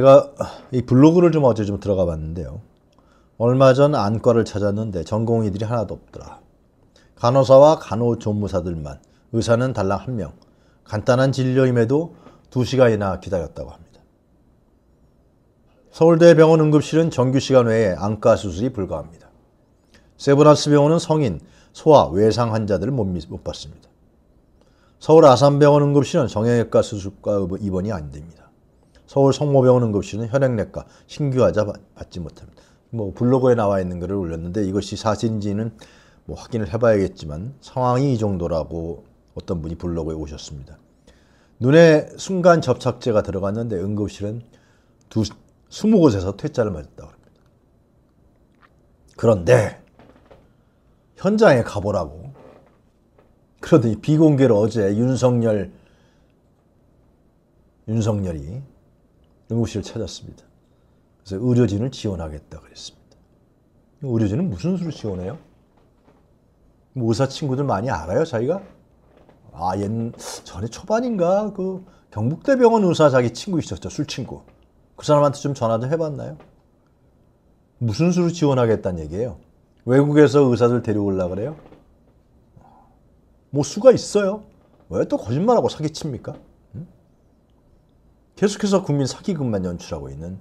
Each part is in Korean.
제가 이 블로그를 좀 어제 좀 들어가 봤는데요. 얼마 전 안과를 찾았는데 전공의들이 하나도 없더라. 간호사와 간호조무사들만 의사는 달랑 한 명. 간단한 진료임에도 두시간이나 기다렸다고 합니다. 서울대 병원 응급실은 정규 시간 외에 안과 수술이 불가합니다. 세브란스 병원은 성인, 소아, 외상 환자들을 못, 못 받습니다. 서울 아산병원 응급실은 정형외과 수술과 입원이 안 됩니다. 서울 성모병원 응급실은 현행내과 신규 환자 받지 못합니다. 뭐 블로그에 나와 있는 글을 올렸는데 이것이 사실인지는 뭐 확인을 해봐야겠지만 상황이 이 정도라고 어떤 분이 블로그에 오셨습니다. 눈에 순간 접착제가 들어갔는데 응급실은 두, 20곳에서 퇴짜를 맞았다고 합니다. 그런데 현장에 가보라고 그러더니 비공개로 어제 윤석열 윤석열이 의급실을 찾았습니다. 그래서 의료진을 지원하겠다 그랬습니다. 의료진은 무슨 수를 지원해요? 뭐 의사 친구들 많이 알아요, 자기가? 아, 옛 전에 초반인가 그 경북대병원 의사 자기 친구 있었죠, 술 친구. 그 사람한테 좀 전화도 해봤나요? 무슨 수로 지원하겠다는 얘기예요. 외국에서 의사들 데려올라 그래요? 뭐 수가 있어요. 왜 또 거짓말하고 사기칩니까? 계속해서 국민 사기극만 연출하고 있는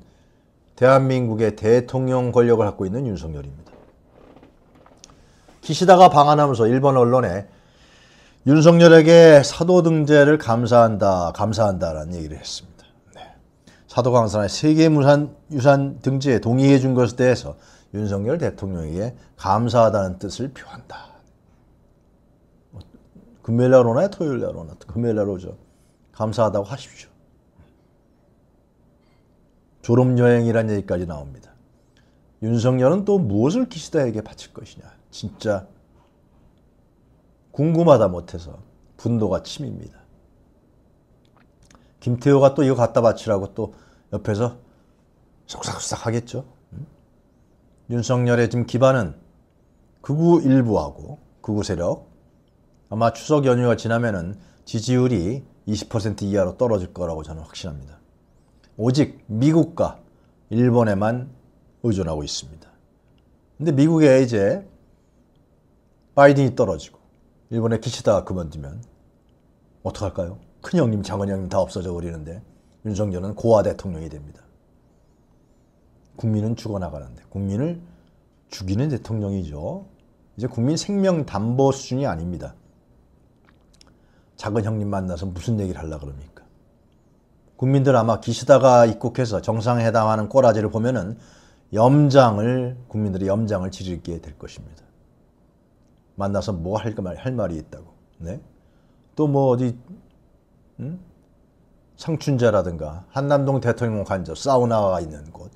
대한민국의 대통령 권력을 갖고 있는 윤석열입니다. 기시다가 방한하면서 일본 언론에 윤석열에게 사도등재를 감사한다, 감사한다라는 얘기를 했습니다. 네. 사도광산의 세계유산 유산 등재에 동의해 준 것에 대해서 윤석열 대통령에게 감사하다는 뜻을 표한다. 금요일 날 오나요? 토요일 날 오나? 금요일 날 오죠. 감사하다고 하십시오. 졸업여행이란 얘기까지 나옵니다. 윤석열은 또 무엇을 기시다에게 바칠 것이냐. 진짜 궁금하다 못해서 분노가 침입니다. 김태호가 또 이거 갖다 바치라고 또 옆에서 속삭속삭 하겠죠. 음? 윤석열의 지금 기반은 극우 일부하고 극우 세력 아마 추석 연휴가 지나면은 지지율이 20% 이하로 떨어질 거라고 저는 확신합니다. 오직 미국과 일본에만 의존하고 있습니다. 근데 미국에 이제 바이든이 떨어지고 일본의 기시다가 그만두면 어떡할까요? 큰형님, 작은형님 다 없어져 버리는데 윤석열은 고아 대통령이 됩니다. 국민은 죽어나가는데 국민을 죽이는 대통령이죠. 이제 국민 생명 담보 수준이 아닙니다. 작은 형님 만나서 무슨 얘기를 하려 그럽니까? 국민들 아마 기시다가 입국해서 정상회담하는 꼬라지를 보면은 염장을 국민들이 염장을 지르게 될 것입니다. 만나서 뭐 할 말, 할 말이 있다고. 네? 또 뭐 어디 음? 상춘자라든가 한남동 대통령 관저 사우나가 있는 곳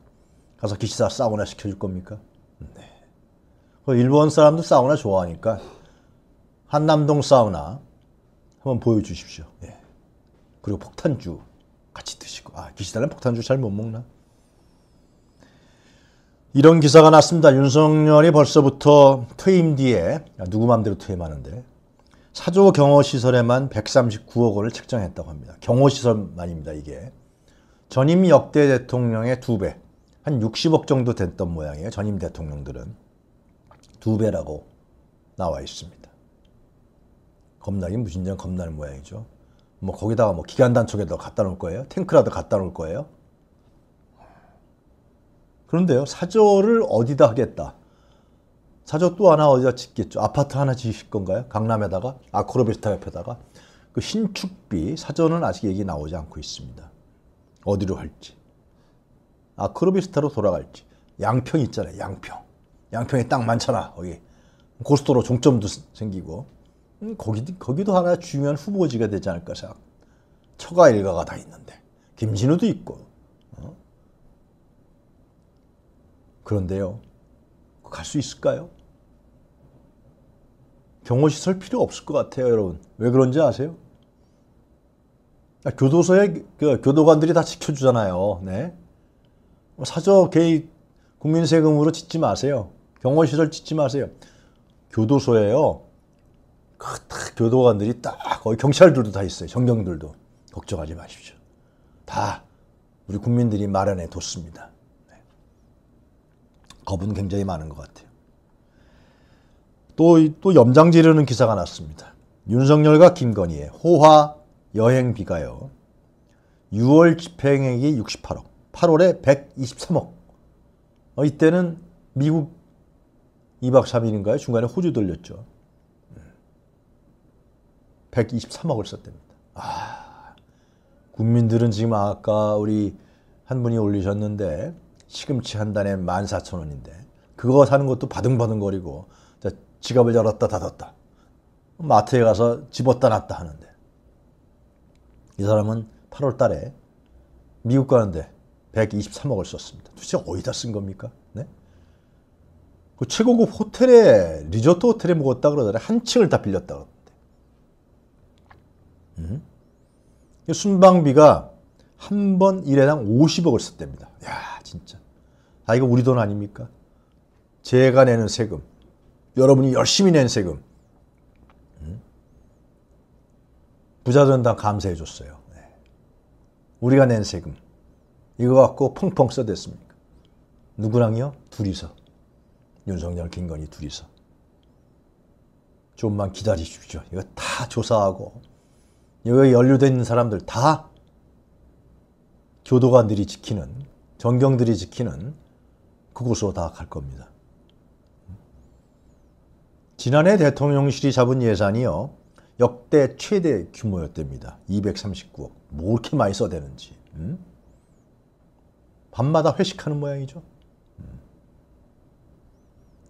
가서 기시다 사우나 시켜줄 겁니까? 네. 그 일본 사람도 사우나 좋아하니까 한남동 사우나 한번 보여주십시오. 네. 그리고 폭탄주 같이 드시고 아 기시달란 폭탄주 잘 못 먹나? 이런 기사가 났습니다. 윤석열이 벌써부터 퇴임 뒤에 아, 누구 맘대로 퇴임하는데 사조 경호시설에만 139억 원을 책정했다고 합니다. 경호시설만입니다. 이게 전임 역대 대통령의 두배 한 60억 정도 됐던 모양이에요. 전임 대통령들은 두 배라고 나와 있습니다. 겁나긴 무진장 겁나는 모양이죠. 뭐 거기다가 뭐 기간 단축에도 갖다 놓을 거예요. 탱크라도 갖다 놓을 거예요. 그런데요. 사저를 어디다 하겠다. 사저 또 하나 어디다 짓겠죠. 아파트 하나 지실 건가요? 강남에다가 아크로비스타 옆에다가 그 신축비 사저는 아직 얘기 나오지 않고 있습니다. 어디로 할지. 아크로비스타로 돌아갈지. 양평 있잖아요. 양평. 양평에 땅 많잖아. 거기 고속도로 종점도 생기고 음, 거기, 거기도 하나 중요한 후보지가 되지 않을까 생각. 처가 일가가 다 있는데 김진우도 있고 어? 그런데요 갈 수 있을까요? 경호시설 필요 없을 것 같아요 여러분 왜 그런지 아세요? 아, 교도소에 그 교도관들이 다 지켜주잖아요 네? 뭐 사저 개인 국민세금으로 짓지 마세요 경호시설 짓지 마세요 교도소에요 딱 그 교도관들이 딱 거기 경찰들도 다 있어요. 정경들도 걱정하지 마십시오. 다 우리 국민들이 마련해 뒀습니다. 네. 겁은 굉장히 많은 것 같아요. 또, 또 염장 지르는 기사가 났습니다. 윤석열과 김건희의 호화 여행비가요. 6월 집행액이 68억, 8월에 123억. 어, 이때는 미국 2박 3일인가요? 중간에 호주 돌렸죠. 123억을 썼답니다. 아, 국민들은 지금 아까 우리 한 분이 올리셨는데 시금치 한 단에 14,000원인데 그거 사는 것도 바등바등거리고 지갑을 열었다 닫았다. 마트에 가서 집었다 놨다 하는데 이 사람은 8월 달에 미국 가는데 123억을 썼습니다. 도대체 어디다 쓴 겁니까? 네? 그 최고급 호텔에 리조트 호텔에 묵었다 그러더래 한 층을 다 빌렸다 그러더래. 음? 순방비가 한 번 일회당 50억을 썼답니다. 야 진짜. 아 이거 우리 돈 아닙니까? 제가 내는 세금, 여러분이 열심히 낸 세금. 음? 부자들은 다 감사해 줬어요. 네. 우리가 낸 세금. 이거 갖고 펑펑 써댔습니까? 누구랑요? 둘이서. 윤석열, 김건희 둘이서. 좀만 기다리십시오. 이거 다 조사하고 여기 연루되어 있는 사람들 다 교도관들이 지키는 전경들이 지키는 그곳으로 다 갈 겁니다. 지난해 대통령실이 잡은 예산이요. 역대 최대 규모였답니다. 239억. 뭐 이렇게 많이 써대는지. 음? 밤마다 회식하는 모양이죠. 음.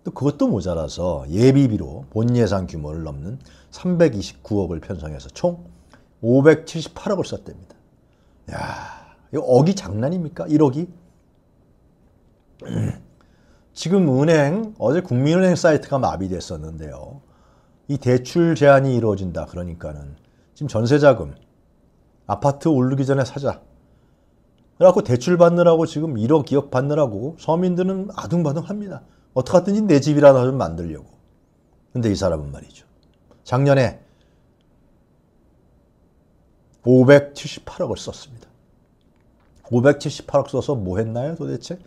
또 그것도 모자라서 예비비로 본 예산 규모를 넘는 329억을 편성해서 총 578억을 썼답니다. 야, 이거 억이 장난입니까? 1억이? 지금 은행, 어제 국민은행 사이트가 마비됐었는데요. 이 대출 제한이 이루어진다. 그러니까는 지금 전세자금, 아파트 오르기 전에 사자. 그래갖고 대출 받느라고 지금 1억 기업 받느라고 서민들은 아둥바둥합니다. 어떻게든지 내 집이라도 좀 만들려고. 근데 이 사람은 말이죠. 작년에 578억을 썼습니다. 578억 써서 뭐 했나요 도대체?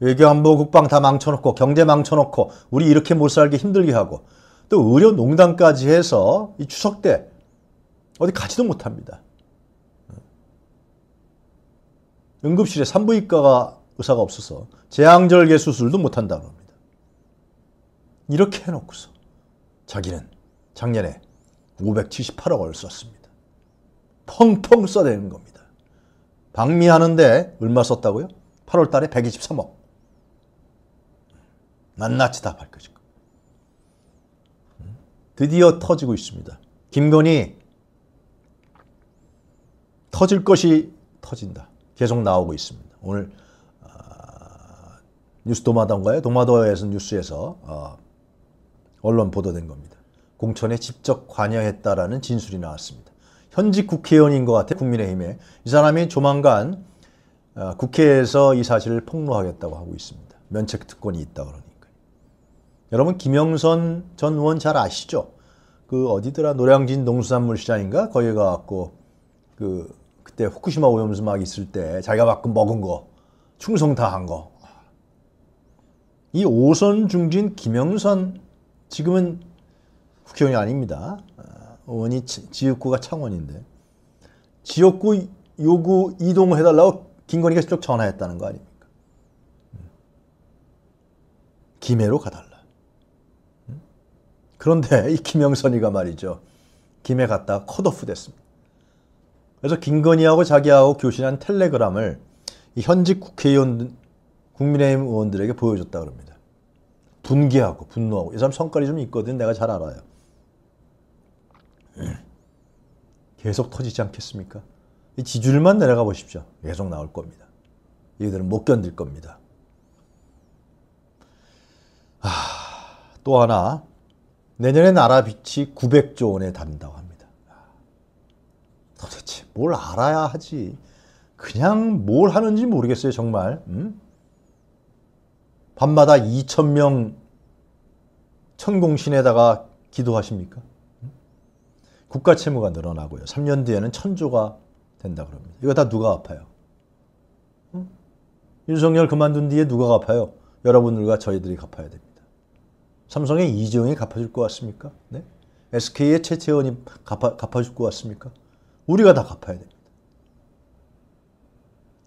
외교안보 국방 다 망쳐놓고 경제 망쳐놓고 우리 이렇게 못 살게 힘들게 하고 또 의료농단까지 해서 이 추석 때 어디 가지도 못합니다. 응급실에 산부인과가 의사가 없어서 재앙절개 수술도 못한다고 합니다. 이렇게 해놓고서 자기는 작년에 578억을 썼습니다. 펑펑 써대는 겁니다. 방미하는데 얼마 썼다고요? 8월 달에 123억. 낱낱이 다 밝혀진 겁니다. 드디어 터지고 있습니다. 김건희 터질 것이 터진다. 계속 나오고 있습니다. 오늘 어, 뉴스 도마도인가요? 도마도에서 뉴스에서 어, 언론 보도된 겁니다. 공천에 직접 관여했다라는 진술이 나왔습니다. 현직 국회의원인 것 같아 요 국민의힘에 이 사람이 조만간 어, 국회에서 이 사실을 폭로하겠다고 하고 있습니다. 면책 특권이 있다 그러니까. 여러분 김영선 전 의원 잘 아시죠? 그 어디더라 노량진 농수산물 시장인가 거기 가갖고 그 그때 후쿠시마 오염수 막 있을 때 자기가 막금 먹은 거 충성 다한 거. 이 오선 중진 김영선 지금은 국회의원이 아닙니다. 원이 지역구가 창원인데 지역구 요구 이동해달라고 김건희가 직접 전화했다는 거 아닙니까? 음. 김해로 가달라. 음? 그런데 이 김영선이가 말이죠. 김해 갔다 컷오프 됐습니다. 그래서 김건희하고 자기하고 교신한 텔레그램을 현직 국회의원 국민의힘 의원들에게 보여줬다 그럽니다. 분개하고 분노하고 이 사람 성깔이 좀 있거든 내가 잘 알아요. 예. 계속 터지지 않겠습니까? 이 지지율만 내려가 보십시오. 계속 나올 겁니다. 이들은 못 견딜 겁니다. 하, 아, 또 하나 내년에 나라 빚이 900조 원에 달린다고 합니다. 아, 도대체 뭘 알아야 하지? 그냥 뭘 하는지 모르겠어요 정말. 음? 밤마다 2천 명 천공신에다가 기도하십니까? 국가 채무가 늘어나고요. 3년 뒤에는 천조가 된다 그럽니다. 이거 다 누가 갚아요? 응? 윤석열 그만둔 뒤에 누가 갚아요? 여러분들과 저희들이 갚아야 됩니다. 삼성의 이재용이 갚아줄 것 같습니까? 네? SK의 최태원이 갚아, 갚아줄 것 같습니까? 우리가 다 갚아야 됩니다.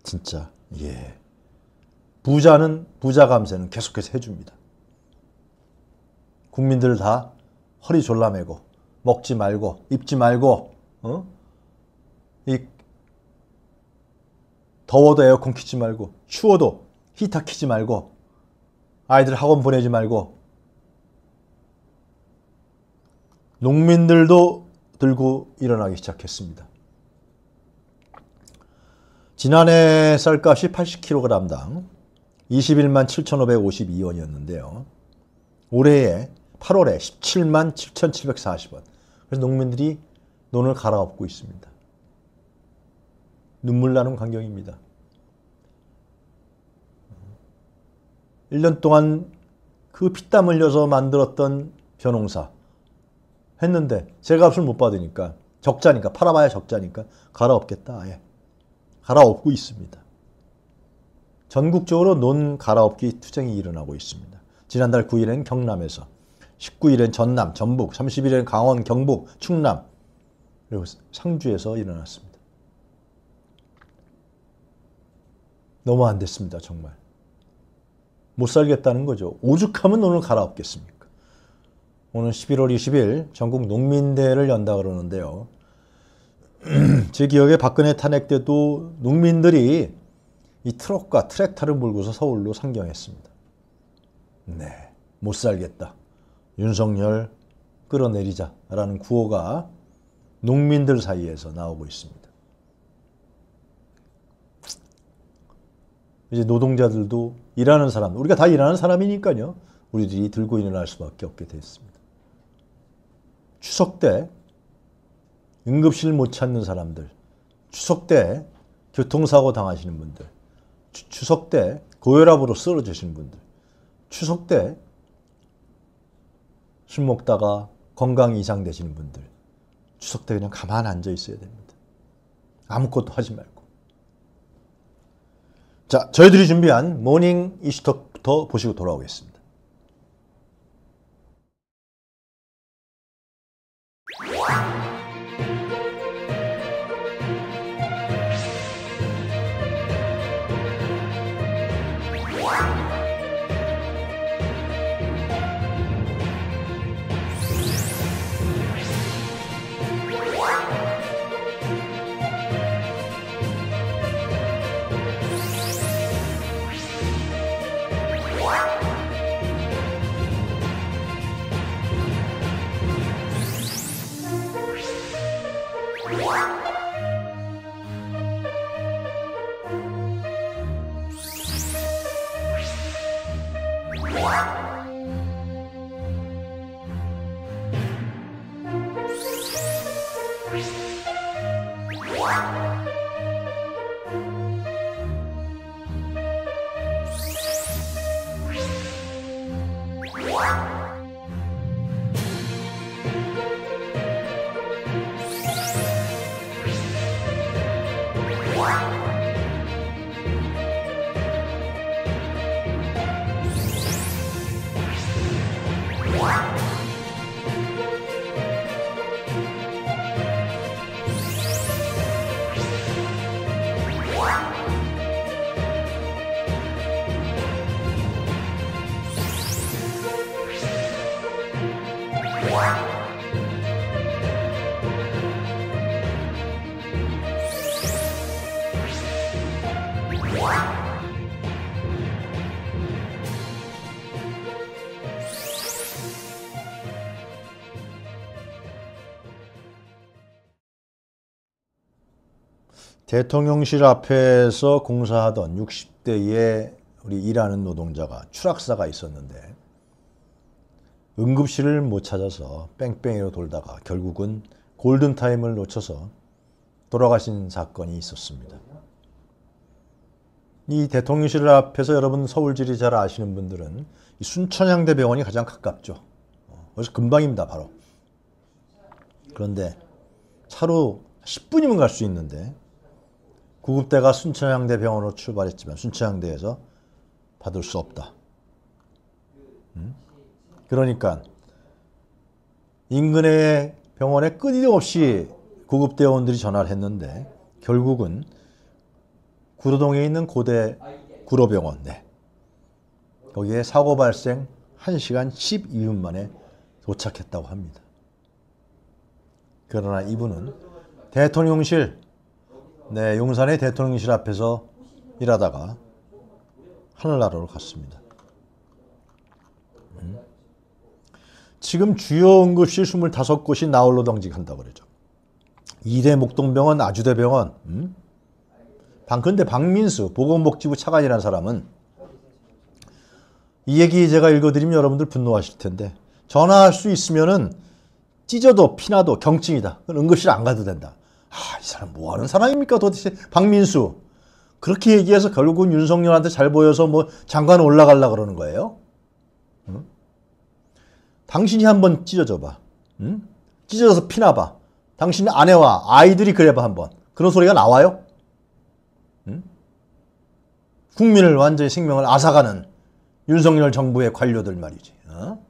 진짜 예. 부자는 부자 감세는 계속해서 해줍니다. 국민들 다 허리 졸라매고 먹지 말고 입지 말고 어? 이 더워도 에어컨 키지 말고 추워도 히터 키지 말고 아이들 학원 보내지 말고 농민들도 들고 일어나기 시작했습니다. 지난해 쌀값이 80kg당 21만 7,552원이었는데요. 올해에 8월에 17만 7,740원, 그래서 농민들이 논을 갈아엎고 있습니다. 눈물 나는 광경입니다. 1년 동안 그 피땀 흘려서 만들었던 벼농사 했는데 제 값을 못 받으니까 적자니까 팔아봐야 적자니까 갈아엎겠다 아예 갈아엎고 있습니다. 전국적으로 논 갈아엎기 투쟁이 일어나고 있습니다. 지난달 9일엔 경남에서 19일엔 전남, 전북, 3 1일엔 강원, 경북, 충남, 그리고 상주에서 일어났습니다. 너무 안 됐습니다, 정말. 못 살겠다는 거죠. 오죽하면 오늘 갈아엎겠습니까? 오늘 11월 20일 전국 농민대회를 연다 그러는데요. 제 기억에 박근혜 탄핵 때도 농민들이 이 트럭과 트랙터를 몰고서 서울로 상경했습니다. 네, 못 살겠다. 윤석열 끌어내리자라는 구호가 농민들 사이에서 나오고 있습니다. 이제 노동자들도 일하는 사람, 우리가 다 일하는 사람이니까요. 우리들이 들고 일어날 수밖에 없게 되습니다 추석 때 응급실 못 찾는 사람들, 추석 때 교통사고 당하시는 분들, 추, 추석 때 고혈압으로 쓰러지신 분들, 추석 때술 먹다가 건강이 이상되시는 분들 추석 때 그냥 가만 앉아 있어야 됩니다. 아무것도 하지 말고. 자, 저희들이 준비한 모닝 이슈톡부터 보시고 돌아오겠습니다. Wow. 대통령실 앞에서 공사하던 60대의 우리 일하는 노동자가 추락사가 있었는데 응급실을 못 찾아서 뺑뺑이로 돌다가 결국은 골든타임을 놓쳐서 돌아가신 사건이 있었습니다. 이 대통령실 앞에서 여러분 서울지리 잘 아시는 분들은 순천향대 병원이 가장 가깝죠. 어래서 금방입니다, 바로. 그런데 차로 10분이면 갈 수 있는데 구급대가 순천향대 병원으로 출발했지만 순천향대에서 받을 수 없다. 음? 그러니까 인근의 병원에 끊임없이 구급대원들이 전화를 했는데 결국은 구로동에 있는 고대 구로병원 네. 거기에 사고 발생 1시간 12분 만에 도착했다고 합니다. 그러나 이분은 대통령실 네, 용산의 대통령실 앞에서 일하다가 하늘나라로 갔습니다. 음. 지금 주요 응급실 25곳이 나홀로 당직한다고 그러죠. 이대 목동병원, 아주대병원, 음? 방, 근데 박민수 보건복지부 차관이라는 사람은 이 얘기 제가 읽어드리면 여러분들 분노하실 텐데 전화할 수 있으면은 찢어도 피나도 경증이다. 응급실 안 가도 된다. 아, 이 사람 뭐 하는 사람입니까 도대체 박민수. 그렇게 얘기해서 결국은 윤석열한테 잘 보여서 뭐 장관 올라갈라 그러는 거예요. 응? 당신이 한번 찢어져 봐. 응? 찢어져서 피나 봐. 당신 아내와 아이들이 그래 봐 한번. 그런 소리가 나와요? 응? 국민을 완전히 생명을 앗아가는 윤석열 정부의 관료들 말이지. 어?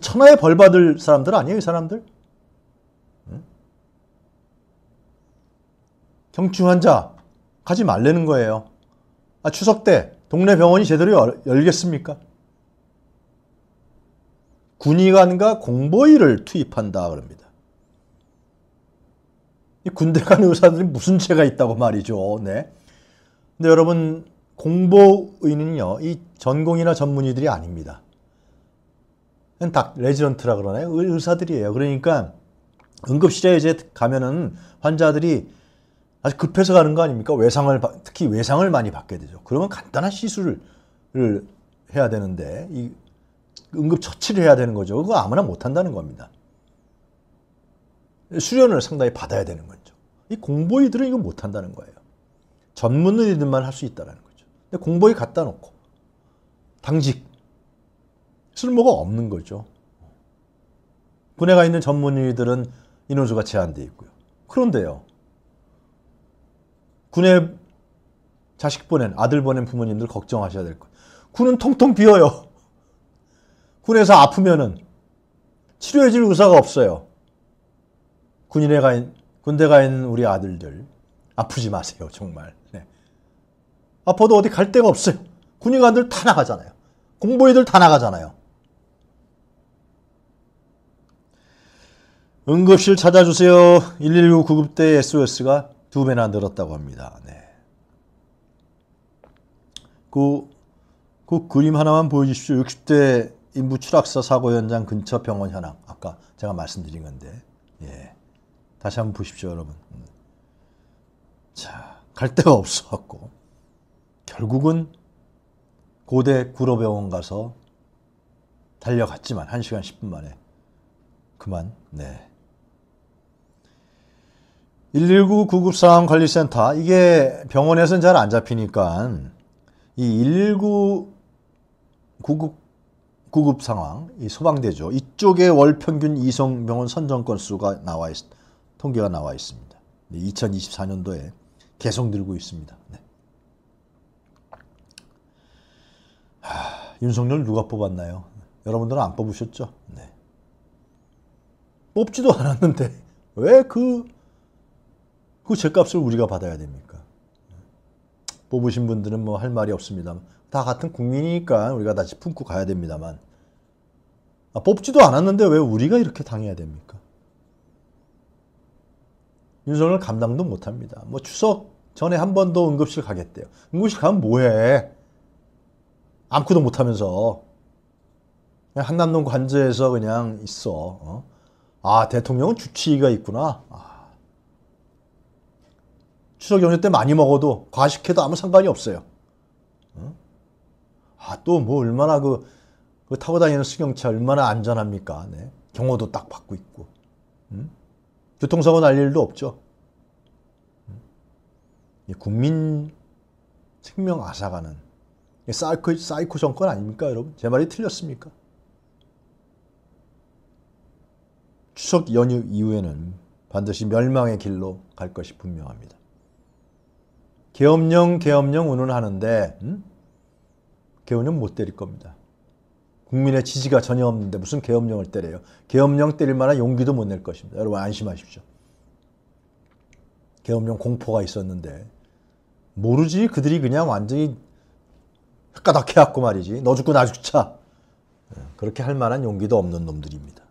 천하에벌 받을 사람들 아니에요, 이 사람들? 경추 환자 가지 말라는 거예요. 아, 추석 때 동네 병원이 제대로 열겠습니까? 군의관과 공보위를 투입한다 그럽니다. 이 군대 간 의사들이 무슨 죄가 있다고 말이죠. 네. 근데 여러분 공보의는요. 이 전공이나 전문의들이 아닙니다. 다 레지던트라 그러나요? 의사들이에요. 그러니까 응급실에 이제 가면은 환자들이 아주 급해서 가는 거 아닙니까? 외상을 특히 외상을 많이 받게 되죠. 그러면 간단한 시술을 해야 되는데 이 응급 처치를 해야 되는 거죠. 그거 아무나 못 한다는 겁니다. 수련을 상당히 받아야 되는 거죠. 이 공보이들은 이거 못 한다는 거예요. 전문의들만 할 수 있다라는 거죠. 근데 공보이 갖다 놓고 당직 쓸모가 없는 거죠. 군에 가 있는 전문의들은 인원수가 제한되어 있고요. 그런데요. 군에 자식 보낸 아들 보낸 부모님들 걱정하셔야 될 거예요. 군은 통통 비어요. 군에서 아프면은 치료해줄 의사가 없어요. 군인에 가있 군대 가 있는 우리 아들들 아프지 마세요 정말. 네. 아파도 어디 갈 데가 없어요. 군인관들다 나가잖아요. 공보위들 다 나가잖아요. 응급실 찾아주세요. 119 구급대 SOS가 두 배나 늘었다고 합니다. 네. 그, 그 그림 하나만 보여주십시오. 60대 인부 추락사 사고 현장 근처 병원 현황. 아까 제가 말씀드린 건데. 예. 다시 한번 보십시오, 여러분. 음. 자, 갈 데가 없어갖고. 결국은 고대 구로병원 가서 달려갔지만, 1시간 10분 만에. 그만, 네. 119 구급상 황 관리센터 이게 병원에서는 잘 안 잡히니까 이 119 구급 구급 상황 이 소방대죠 이쪽에 월 평균 이송 병원 선정 건수가 나와 있 통계가 나와 있습니다. 2024년도에 계속 늘고 있습니다. 네. 하, 윤석열 누가 뽑았나요? 여러분들은 안 뽑으셨죠? 네. 뽑지도 않았는데 왜그 그 죗값을 우리가 받아야 됩니까? 뽑으신 분들은 뭐 할 말이 없습니다만 다 같은 국민이니까 우리가 다시 품고 가야 됩니다만 아, 뽑지도 않았는데 왜 우리가 이렇게 당해야 됩니까? 윤석열 감당도 못합니다. 뭐 추석 전에 한 번 더 응급실 가겠대요. 응급실 가면 뭐해? 아무것도 못하면서 한남동 관저에서 그냥 있어. 어? 아 대통령은 주치의가 있구나. 아. 추석 연휴 때 많이 먹어도 과식해도 아무 상관이 없어요. 아, 또 뭐 얼마나 그, 그, 타고 다니는 승용차 얼마나 안전합니까? 네. 경호도 딱 받고 있고. 음? 교통사고 날 일도 없죠. 음? 국민 생명 앗아가는 사이코, 사이코 정권 아닙니까, 여러분? 제 말이 틀렸습니까? 추석 연휴 이후에는 반드시 멸망의 길로 갈 것이 분명합니다. 계엄령 계엄령 운운하는데 계엄령 음? 못 때릴 겁니다. 국민의 지지가 전혀 없는데 무슨 계엄령을 때려요. 계엄령 때릴 만한 용기도 못 낼 것입니다. 여러분 안심하십시오. 계엄령 공포가 있었는데 모르지 그들이 그냥 완전히 헷가닥 해갖고 말이지 너 죽고 나 죽자 예, 그렇게 할 만한 용기도 없는 놈들입니다.